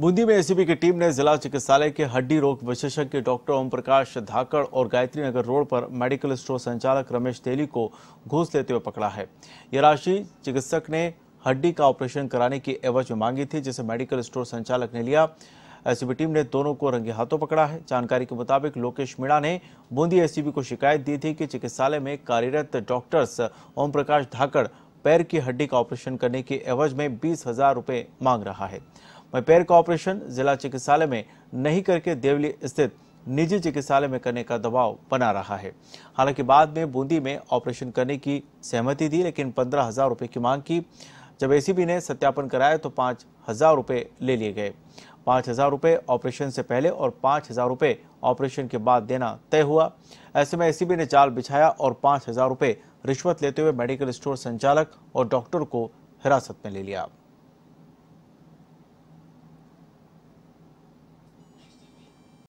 बूंदी में एसीबी की टीम ने जिला चिकित्सालय के हड्डी रोग विशेषज्ञ डॉक्टर ओम प्रकाश धाकड़ और गायत्री नगर रोड पर मेडिकल स्टोर संचालक रमेश तेली को घूस लेते हुए पकड़ा है यह राशि चिकित्सक ने हड्डी का ऑपरेशन कराने की एवज में मांगी थी जिसे मेडिकल स्टोर संचालक ने लिया एसीबी टीम ने दोनों को रंगे हाथों पकड़ा है जानकारी के मुताबिक लोकेश मीणा ने बूंदी एसीबी को शिकायत दी थी कि चिकित्सालय में कार्यरत डॉक्टर्स ओम प्रकाश धाकड़ पैर की हड्डी का ऑपरेशन करने के एवज में बीस हजार रुपये मांग रहा है पैर का ऑपरेशन जिला चिकित्सालय में नहीं करके देवली स्थित निजी चिकित्सालय में करने का दबाव बना रहा है हालांकि बाद में बूंदी में ऑपरेशन करने की सहमति दी लेकिन पंद्रह हजार रुपये की मांग की जब एसीबी ने सत्यापन कराया तो पाँच हजार रुपये ले लिए गए पाँच हजार रुपये ऑपरेशन से पहले और पाँच हजार रुपये ऑपरेशन के बाद देना तय हुआ ऐसे में एसीबी ने जाल बिछाया और पाँच हजार रुपये रिश्वत लेते हुए मेडिकल स्टोर संचालक और डॉक्टर को हिरासत में ले लिया